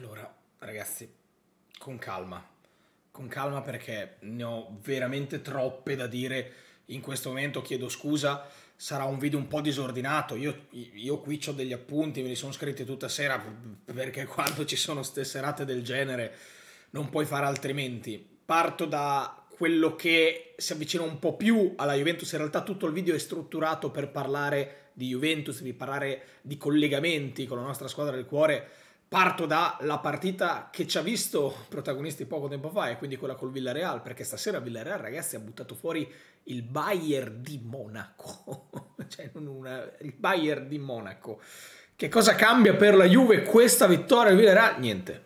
Allora, ragazzi, con calma, con calma perché ne ho veramente troppe da dire in questo momento, chiedo scusa, sarà un video un po' disordinato, io, io qui ho degli appunti, me li sono scritti tutta sera perché quando ci sono ste serate del genere non puoi fare altrimenti. Parto da quello che si avvicina un po' più alla Juventus, in realtà tutto il video è strutturato per parlare di Juventus, di parlare di collegamenti con la nostra squadra del cuore, Parto dalla partita che ci ha visto protagonisti poco tempo fa, e quindi quella col Villarreal, perché stasera Villarreal, ragazzi, ha buttato fuori il Bayern di Monaco. cioè, una... il Bayern di Monaco. Che cosa cambia per la Juve questa vittoria del Villarreal? Niente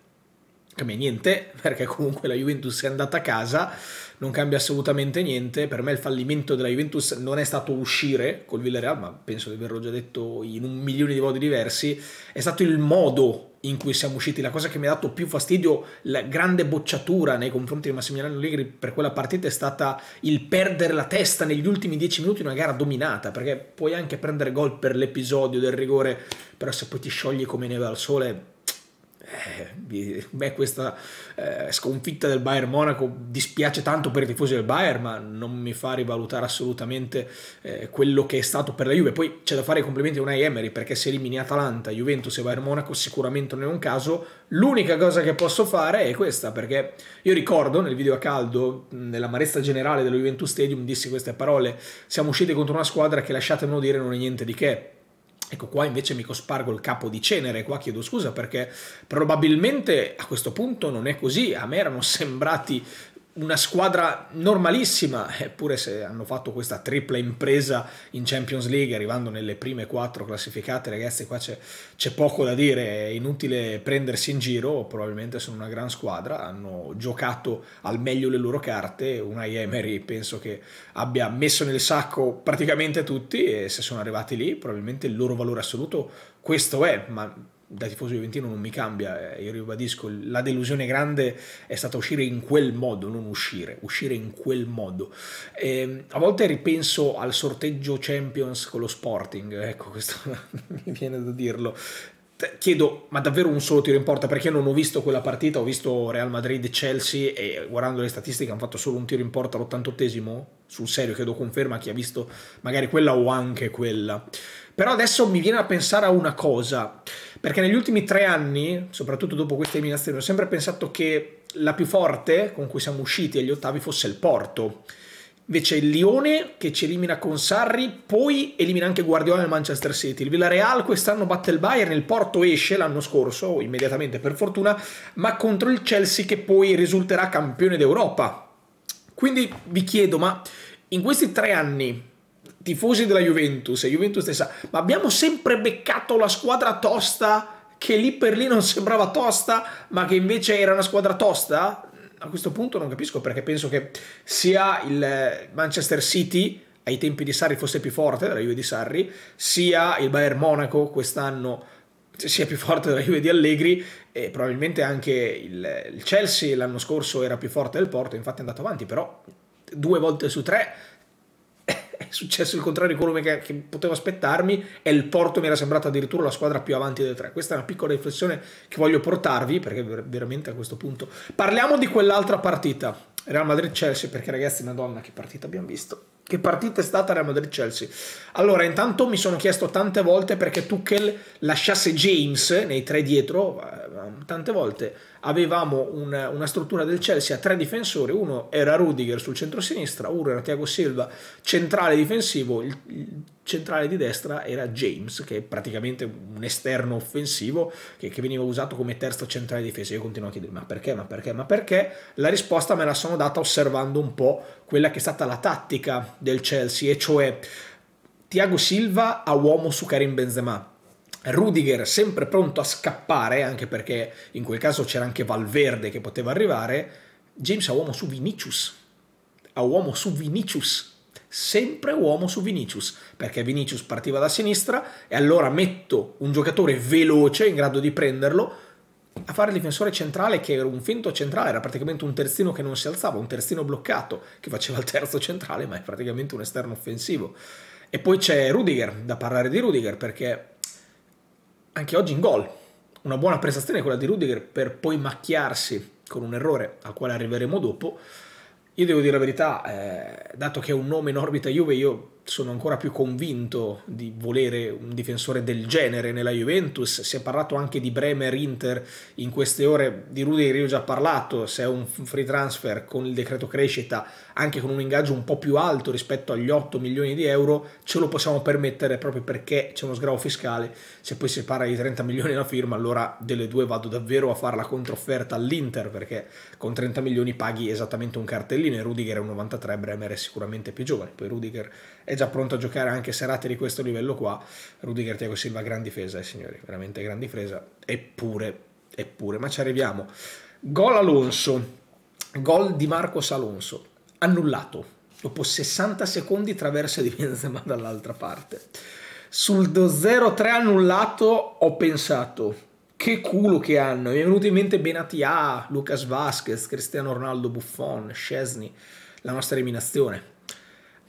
cambia niente, perché comunque la Juventus è andata a casa, non cambia assolutamente niente. Per me il fallimento della Juventus non è stato uscire col Villarreal, ma penso di averlo già detto in un milione di modi diversi, è stato il modo in cui siamo usciti, la cosa che mi ha dato più fastidio, la grande bocciatura nei confronti di Massimiliano Allegri per quella partita è stata il perdere la testa negli ultimi dieci minuti in una gara dominata, perché puoi anche prendere gol per l'episodio del rigore, però se poi ti sciogli come neve al sole eh, beh, questa eh, sconfitta del Bayern Monaco dispiace tanto per i tifosi del Bayern, ma non mi fa rivalutare assolutamente eh, quello che è stato per la Juve. Poi c'è da fare i complimenti a una Emery perché se elimini Atalanta, Juventus e Bayern Monaco sicuramente non è un caso. L'unica cosa che posso fare è questa, perché io ricordo nel video a caldo, nella nell'amarezza generale dello Juventus Stadium, dissi queste parole, siamo usciti contro una squadra che lasciatemelo dire non è niente di che Ecco qua invece mi cospargo il capo di cenere, qua chiedo scusa perché probabilmente a questo punto non è così, a me erano sembrati una squadra normalissima, eppure se hanno fatto questa tripla impresa in Champions League, arrivando nelle prime quattro classificate, ragazzi, qua c'è, poco da dire, è inutile prendersi in giro, probabilmente sono una gran squadra, hanno giocato al meglio le loro carte, una Emery penso che abbia messo nel sacco praticamente tutti e se sono arrivati lì, probabilmente il loro valore assoluto questo è, ma da tifoso juventino non mi cambia, eh, io ribadisco, la delusione grande è stata uscire in quel modo, non uscire, uscire in quel modo. E ehm, a volte ripenso al sorteggio Champions con lo Sporting, ecco, questo mi viene da dirlo. Chiedo, ma davvero un solo tiro in porta? Perché io non ho visto quella partita, ho visto Real Madrid e Chelsea e guardando le statistiche hanno fatto solo un tiro in porta all'88esimo, sul serio chiedo conferma a chi ha visto magari quella o anche quella. Però adesso mi viene a pensare a una cosa. Perché negli ultimi tre anni, soprattutto dopo questa eliminazione, ho sempre pensato che la più forte con cui siamo usciti agli ottavi fosse il Porto. Invece il Lione che ci elimina con Sarri, poi elimina anche Guardiola e Manchester City. Il Villarreal quest'anno batte il Bayern, il Porto esce l'anno scorso, immediatamente per fortuna, ma contro il Chelsea che poi risulterà campione d'Europa. Quindi vi chiedo, ma in questi tre anni tifosi della Juventus e Juventus stessa, ma abbiamo sempre beccato la squadra tosta che lì per lì non sembrava tosta, ma che invece era una squadra tosta? A questo punto non capisco perché penso che sia il Manchester City ai tempi di Sarri fosse più forte della Juve di Sarri, sia il Bayern Monaco quest'anno sia più forte della Juve di Allegri e probabilmente anche il, il Chelsea l'anno scorso era più forte del Porto, infatti è andato avanti, però due volte su tre è successo il contrario di quello che, che, potevo aspettarmi e il Porto mi era sembrato addirittura la squadra più avanti delle tre. Questa è una piccola riflessione che voglio portarvi perché veramente a questo punto parliamo di quell'altra partita. Real Madrid-Chelsea perché ragazzi, madonna che partita abbiamo visto. Che partita è stata Real Madrid-Chelsea? Allora, intanto mi sono chiesto tante volte perché Tuchel lasciasse James nei tre dietro. Eh, tante volte avevamo una, una struttura del Chelsea a tre difensori. Uno era Rudiger sul centro-sinistra, uno era Thiago Silva, centrale difensivo. Il, il, centrale di destra era James, che è praticamente un esterno offensivo che, che veniva usato come terzo centrale difensivo. Io continuo a chiedere: ma perché? Ma perché? Ma perché? La risposta me la sono data osservando un po' quella che è stata la tattica del Chelsea, e cioè Tiago Silva a uomo su Karim Benzema. Rudiger sempre pronto a scappare, anche perché in quel caso c'era anche Valverde che poteva arrivare. James a uomo su Vinicius. A uomo su Vinicius sempre uomo su Vinicius, perché Vinicius partiva da sinistra e allora metto un giocatore veloce in grado di prenderlo a fare il difensore centrale che era un finto centrale, era praticamente un terzino che non si alzava, un terzino bloccato che faceva il terzo centrale, ma è praticamente un esterno offensivo. E poi c'è Rudiger, da parlare di Rudiger perché anche oggi in gol una buona prestazione quella di Rudiger per poi macchiarsi con un errore al quale arriveremo dopo. Io devo dire la verità, eh, dato che è un nome in orbita Juve, io sono ancora più convinto di volere un difensore del genere nella Juventus. Si è parlato anche di Bremer Inter in queste ore, di Rudiger io ho già parlato, se è un free transfer con il decreto crescita, anche con un ingaggio un po' più alto rispetto agli 8 milioni di euro, ce lo possiamo permettere proprio perché c'è uno sgravo fiscale. Se poi si parla di 30 milioni la firma, allora delle due vado davvero a fare la controfferta all'Inter perché con 30 milioni paghi esattamente un cartellino e Rudiger è un 93, Bremer è sicuramente più giovane. Poi Rudiger è è già pronto a giocare anche serate di questo livello qua. Rudiger Tiago Silva, gran difesa, eh, signori, veramente gran difesa, eppure, eppure, ma ci arriviamo. Gol Alonso, gol di Marcos Alonso, annullato dopo 60 secondi traversa di Benzema dall'altra parte. Sul 0-3 annullato ho pensato che culo che hanno, mi è venuto in mente Benatia, Lucas Vasquez, Cristiano Ronaldo Buffon, Scesni, la nostra eliminazione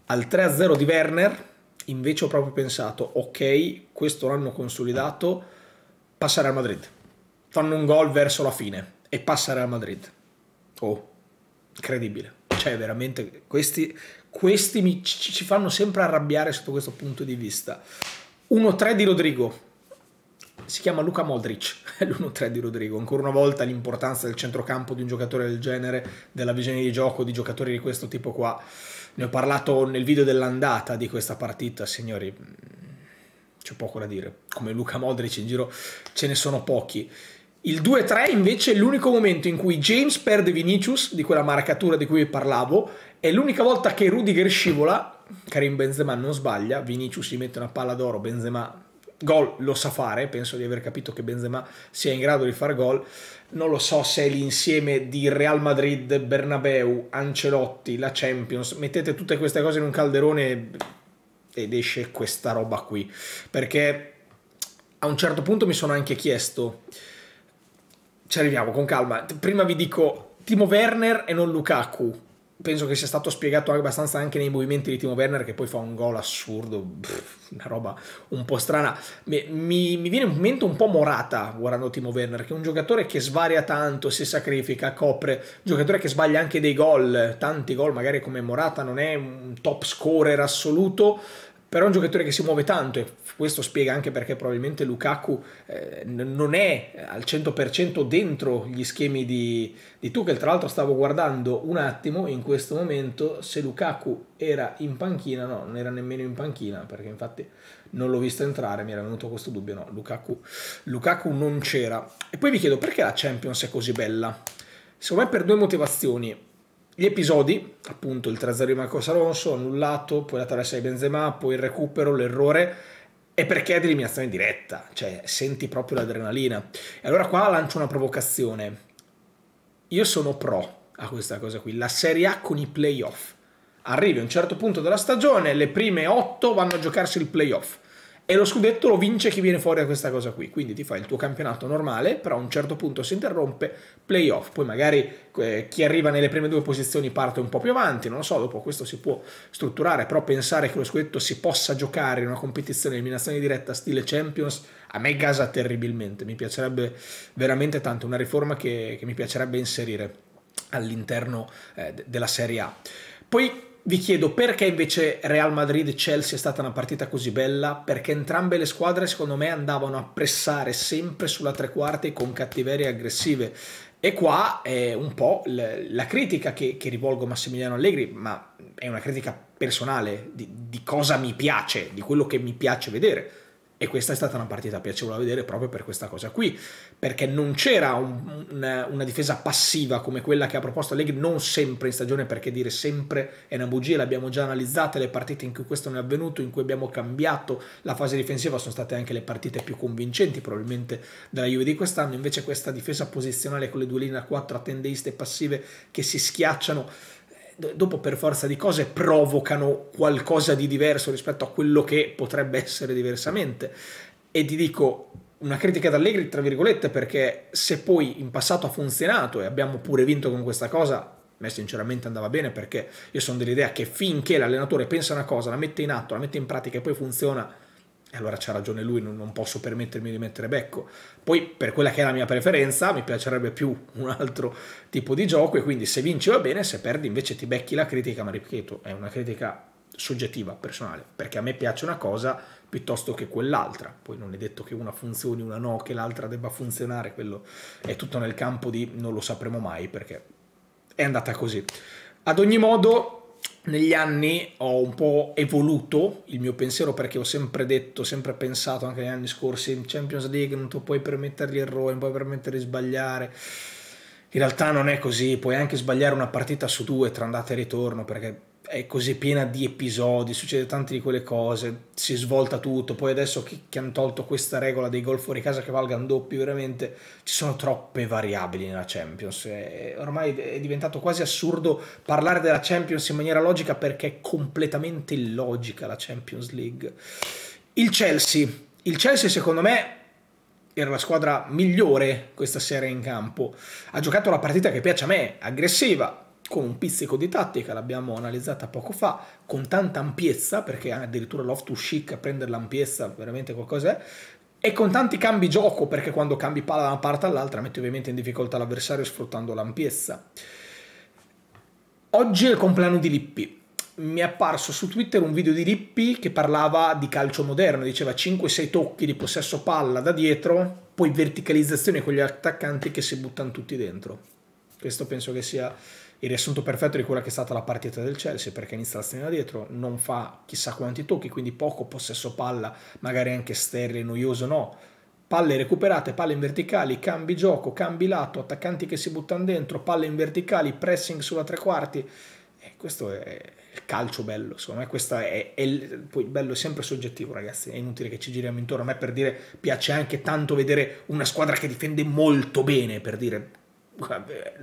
al 3-0 di Werner invece ho proprio pensato, ok, questo l'hanno consolidato, passare al Madrid. Fanno un gol verso la fine e passare al Madrid. Oh, incredibile. Cioè, veramente, questi, questi mi, ci, ci fanno sempre arrabbiare sotto questo punto di vista. 1-3 di Rodrigo. Si chiama Luca Modric, è l'1-3 di Rodrigo. Ancora una volta l'importanza del centrocampo di un giocatore del genere, della visione di gioco di giocatori di questo tipo qua ne ho parlato nel video dell'andata di questa partita, signori, c'è poco da dire. Come Luca Modric in giro ce ne sono pochi. Il 2-3 invece è l'unico momento in cui James perde Vinicius, di quella marcatura di cui vi parlavo, è l'unica volta che Rudiger scivola, Karim Benzema non sbaglia, Vinicius gli mette una palla d'oro, Benzema gol lo sa fare, penso di aver capito che Benzema sia in grado di fare gol, non lo so se è l'insieme di Real Madrid, Bernabeu, Ancelotti, la Champions, mettete tutte queste cose in un calderone ed esce questa roba qui, perché a un certo punto mi sono anche chiesto, ci arriviamo con calma, prima vi dico Timo Werner e non Lukaku, penso che sia stato spiegato abbastanza anche nei movimenti di Timo Werner che poi fa un gol assurdo, pff, una roba un po' strana. Mi, mi, viene in mente un po' morata guardando Timo Werner, che è un giocatore che svaria tanto, si sacrifica, copre, giocatore che sbaglia anche dei gol, tanti gol magari come Morata, non è un top scorer assoluto, però è un giocatore che si muove tanto e questo spiega anche perché probabilmente Lukaku eh, non è al 100% dentro gli schemi di, di Tuchel, tra l'altro stavo guardando un attimo in questo momento se Lukaku era in panchina, no, non era nemmeno in panchina perché infatti non l'ho visto entrare, mi era venuto questo dubbio, no, Lukaku, Lukaku non c'era. E poi vi chiedo perché la Champions è così bella? Secondo me per due motivazioni gli episodi, appunto il 3-0 di Marcos Alonso, annullato, poi la traversa di Benzema, poi il recupero, l'errore, e perché è eliminazione diretta, cioè senti proprio l'adrenalina. E allora qua lancio una provocazione. Io sono pro a questa cosa qui, la Serie A con i playoff. Arrivi a un certo punto della stagione, le prime 8 vanno a giocarsi il playoff e lo scudetto lo vince chi viene fuori da questa cosa qui. Quindi ti fai il tuo campionato normale, però a un certo punto si interrompe, playoff. Poi magari eh, chi arriva nelle prime due posizioni parte un po' più avanti, non lo so, dopo questo si può strutturare, però pensare che lo scudetto si possa giocare in una competizione di eliminazione diretta stile Champions a me gasa terribilmente. Mi piacerebbe veramente tanto, una riforma che, che mi piacerebbe inserire all'interno eh, della Serie A. Poi vi chiedo perché invece Real Madrid-Chelsea è stata una partita così bella, perché entrambe le squadre secondo me andavano a pressare sempre sulla tre quarti con cattiverie aggressive. E qua è un po' la critica che, che rivolgo a Massimiliano Allegri, ma è una critica personale di, di cosa mi piace, di quello che mi piace vedere e questa è stata una partita piacevole da vedere proprio per questa cosa qui, perché non c'era un, una, una, difesa passiva come quella che ha proposto Allegri, non sempre in stagione, perché dire sempre è una bugia, l'abbiamo già analizzata, le partite in cui questo non è avvenuto, in cui abbiamo cambiato la fase difensiva, sono state anche le partite più convincenti probabilmente della Juve di quest'anno, invece questa difesa posizionale con le due linee a quattro attendeiste passive che si schiacciano dopo per forza di cose provocano qualcosa di diverso rispetto a quello che potrebbe essere diversamente. E ti dico una critica ad Allegri, tra virgolette, perché se poi in passato ha funzionato e abbiamo pure vinto con questa cosa, a me sinceramente andava bene perché io sono dell'idea che finché l'allenatore pensa una cosa, la mette in atto, la mette in pratica e poi funziona, e allora c'ha ragione lui, non, posso permettermi di mettere becco. Poi per quella che è la mia preferenza, mi piacerebbe più un altro tipo di gioco e quindi se vinci va bene, se perdi invece ti becchi la critica, ma ripeto, è una critica soggettiva, personale, perché a me piace una cosa piuttosto che quell'altra. Poi non è detto che una funzioni, una no, che l'altra debba funzionare, quello è tutto nel campo di non lo sapremo mai perché è andata così. Ad ogni modo, negli anni ho un po' evoluto il mio pensiero perché ho sempre detto, sempre pensato anche negli anni scorsi in Champions League non ti puoi permettere gli errori, non puoi permettere di sbagliare. In realtà non è così, puoi anche sbagliare una partita su due tra andata e ritorno perché è così piena di episodi, succede tante di quelle cose, si svolta tutto, poi adesso che, che hanno tolto questa regola dei gol fuori casa che valgano doppi, veramente ci sono troppe variabili nella Champions, è, ormai è diventato quasi assurdo parlare della Champions in maniera logica perché è completamente illogica la Champions League. Il Chelsea, il Chelsea secondo me era la squadra migliore questa sera in campo, ha giocato la partita che piace a me, aggressiva, con un pizzico di tattica, l'abbiamo analizzata poco fa, con tanta ampiezza, perché addirittura l'off to chic a prendere l'ampiezza veramente qualcosa è, e con tanti cambi gioco, perché quando cambi palla da una parte all'altra metti ovviamente in difficoltà l'avversario sfruttando l'ampiezza. Oggi è il compleanno di Lippi. Mi è apparso su Twitter un video di Lippi che parlava di calcio moderno, diceva 5-6 tocchi di possesso palla da dietro, poi verticalizzazione con gli attaccanti che si buttano tutti dentro. Questo penso che sia il riassunto perfetto di quella che è stata la partita del Chelsea perché inizia la stena dietro, non fa chissà quanti tocchi, quindi poco possesso palla, magari anche sterile, noioso, no. Palle recuperate, palle in verticali, cambi gioco, cambi lato, attaccanti che si buttano dentro, palle in verticali, pressing sulla tre quarti. E eh, questo è il calcio bello, secondo me questo è, è il, poi bello è sempre soggettivo ragazzi, è inutile che ci giriamo intorno, a me per dire piace anche tanto vedere una squadra che difende molto bene, per dire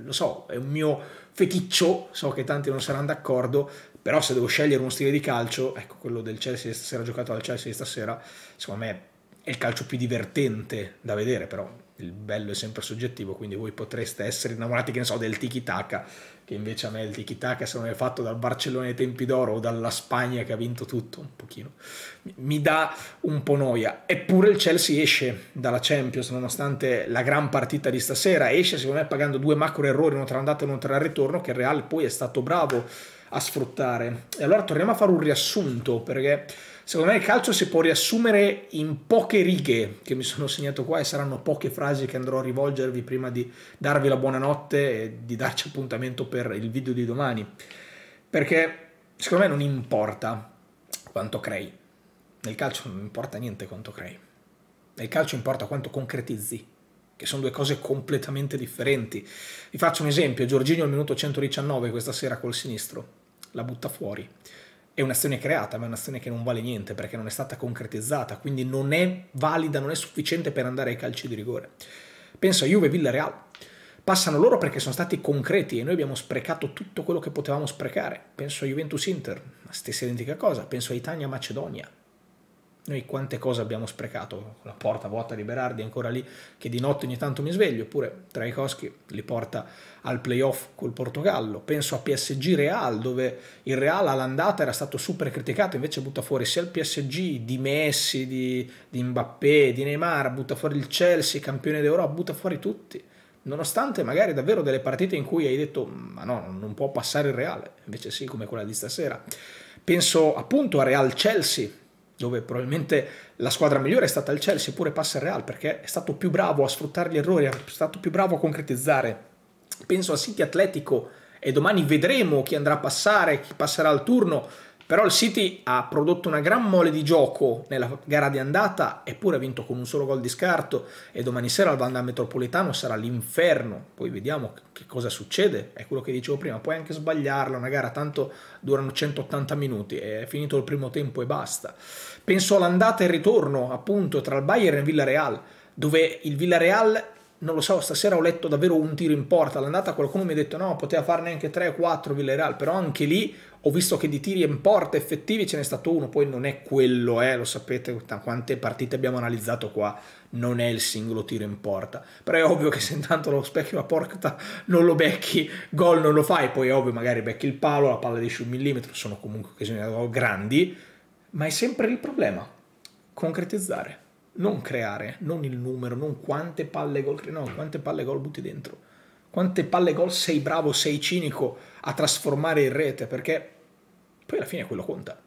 lo so, è un mio feticcio, so che tanti non saranno d'accordo, però se devo scegliere uno stile di calcio, ecco quello del Chelsea stasera giocato al Chelsea stasera, secondo me è il calcio più divertente da vedere, però il bello è sempre soggettivo, quindi voi potreste essere innamorati, che ne so, del tiki-taka, che invece a me il tiki-taka, se non è fatto dal Barcellona ai tempi d'oro o dalla Spagna che ha vinto tutto, un pochino, mi dà un po' noia. Eppure il Chelsea esce dalla Champions, nonostante la gran partita di stasera, esce secondo me pagando due macro errori, uno tra andata e uno tra ritorno, che il Real poi è stato bravo a sfruttare. E allora torniamo a fare un riassunto, perché Secondo me il calcio si può riassumere in poche righe che mi sono segnato qua e saranno poche frasi che andrò a rivolgervi prima di darvi la buonanotte e di darci appuntamento per il video di domani. Perché secondo me non importa quanto crei. Nel calcio non importa niente quanto crei. Nel calcio importa quanto concretizzi, che sono due cose completamente differenti. Vi faccio un esempio, Giorginio al minuto 119 questa sera col sinistro, la butta fuori è un'azione creata, ma è un'azione che non vale niente perché non è stata concretizzata, quindi non è valida, non è sufficiente per andare ai calci di rigore. Penso a Juve e Villarreal. Passano loro perché sono stati concreti e noi abbiamo sprecato tutto quello che potevamo sprecare. Penso a Juventus Inter, stessa identica cosa. Penso a Italia Macedonia, noi quante cose abbiamo sprecato, la porta vuota di Berardi ancora lì, che di notte ogni tanto mi sveglio, oppure Traikowski li porta al playoff col Portogallo. Penso a PSG Real, dove il Real all'andata era stato super criticato, invece butta fuori sia il PSG di Messi, di, di Mbappé, di Neymar, butta fuori il Chelsea, campione d'Europa, butta fuori tutti nonostante magari davvero delle partite in cui hai detto ma no, non può passare il Real, invece sì, come quella di stasera. Penso appunto a Real Chelsea, dove probabilmente la squadra migliore è stata il Chelsea, pure passa il Real, perché è stato più bravo a sfruttare gli errori, è stato più bravo a concretizzare. Penso al City Atletico e domani vedremo chi andrà a passare, chi passerà al turno, però il City ha prodotto una gran mole di gioco nella gara di andata, eppure ha vinto con un solo gol di scarto e domani sera al Vanda Metropolitano sarà l'inferno, poi vediamo che cosa succede, è quello che dicevo prima, puoi anche sbagliarla, una gara tanto durano 180 minuti, è finito il primo tempo e basta. Penso all'andata e ritorno, appunto, tra il Bayern e il Villarreal, dove il Villarreal, non lo so, stasera ho letto davvero un tiro in porta, all'andata qualcuno mi ha detto no, poteva farne anche 3 4 Villarreal, però anche lì ho visto che di tiri in porta effettivi ce n'è stato uno, poi non è quello, eh, lo sapete quante partite abbiamo analizzato qua, non è il singolo tiro in porta, però è ovvio che se intanto lo specchio la porta non lo becchi, gol non lo fai, poi è ovvio magari becchi il palo, la palla di 10 mm, sono comunque occasioni grandi, ma è sempre il problema, concretizzare, non creare, non il numero, non quante palle gol, no, quante palle gol butti dentro, quante palle gol sei bravo, sei cinico a trasformare in rete, perché poi alla fine quello conta.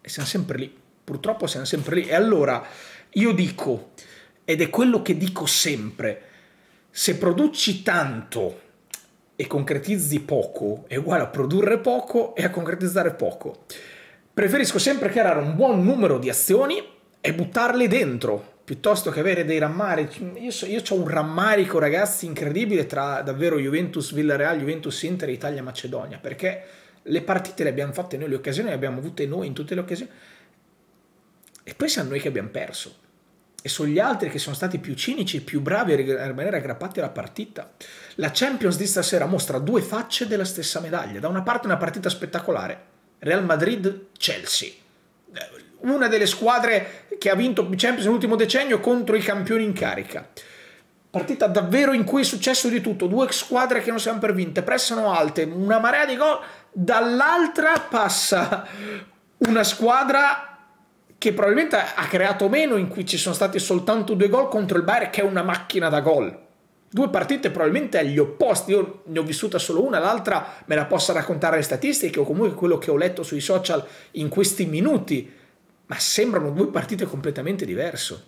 E siamo sempre lì, purtroppo siamo sempre lì. E allora io dico, ed è quello che dico sempre, se produci tanto e concretizzi poco, è uguale a produrre poco e a concretizzare poco. Preferisco sempre creare un buon numero di azioni e buttarle dentro piuttosto che avere dei rammarichi. Io, so, io ho un rammarico, ragazzi, incredibile tra davvero Juventus Villarreal, Juventus Inter e Italia Macedonia perché le partite le abbiamo fatte noi, le occasioni le abbiamo avute noi in tutte le occasioni e poi siamo noi che abbiamo perso e sono gli altri che sono stati più cinici, e più bravi a rimanere aggrappati alla partita. La Champions di stasera mostra due facce della stessa medaglia. Da una parte una partita spettacolare, Real Madrid-Chelsea. Una delle squadre che ha vinto Champions nell'ultimo decennio contro i campioni in carica. Partita davvero in cui è successo di tutto. Due squadre che non siamo per vinte, pressano alte, una marea di gol. Dall'altra passa una squadra che probabilmente ha creato meno, in cui ci sono stati soltanto due gol contro il Bayern, che è una macchina da gol due partite probabilmente agli opposti, io ne ho vissuta solo una, l'altra me la possa raccontare le statistiche o comunque quello che ho letto sui social in questi minuti, ma sembrano due partite completamente diverse.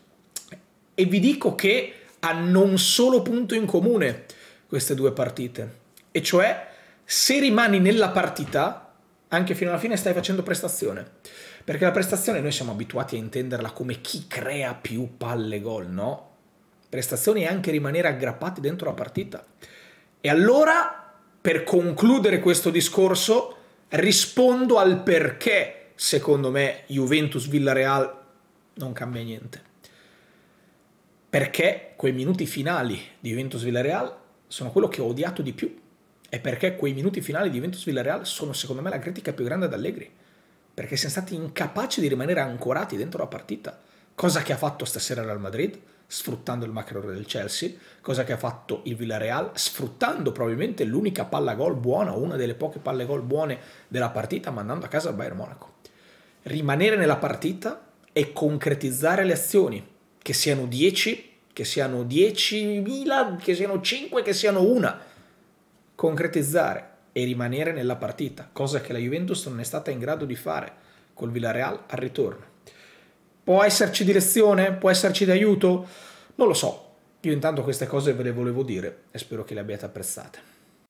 E vi dico che hanno un solo punto in comune queste due partite, e cioè se rimani nella partita, anche fino alla fine stai facendo prestazione. Perché la prestazione noi siamo abituati a intenderla come chi crea più palle gol, no? prestazioni e anche rimanere aggrappati dentro la partita. E allora, per concludere questo discorso, rispondo al perché, secondo me, Juventus-Villareal non cambia niente. Perché quei minuti finali di Juventus-Villareal sono quello che ho odiato di più. E perché quei minuti finali di Juventus-Villareal sono, secondo me, la critica più grande ad Allegri. Perché siamo stati incapaci di rimanere ancorati dentro la partita. Cosa che ha fatto stasera Real Madrid, sfruttando il macro del Chelsea, cosa che ha fatto il Villarreal, sfruttando probabilmente l'unica palla gol buona, una delle poche palle gol buone della partita, mandando a casa il Bayern Monaco. Rimanere nella partita e concretizzare le azioni, che siano 10, che siano 10.000, che siano 5, che siano una. Concretizzare e rimanere nella partita, cosa che la Juventus non è stata in grado di fare col Villarreal al ritorno. Può esserci direzione? Può esserci d'aiuto? Non lo so. Io intanto queste cose ve le volevo dire e spero che le abbiate apprezzate.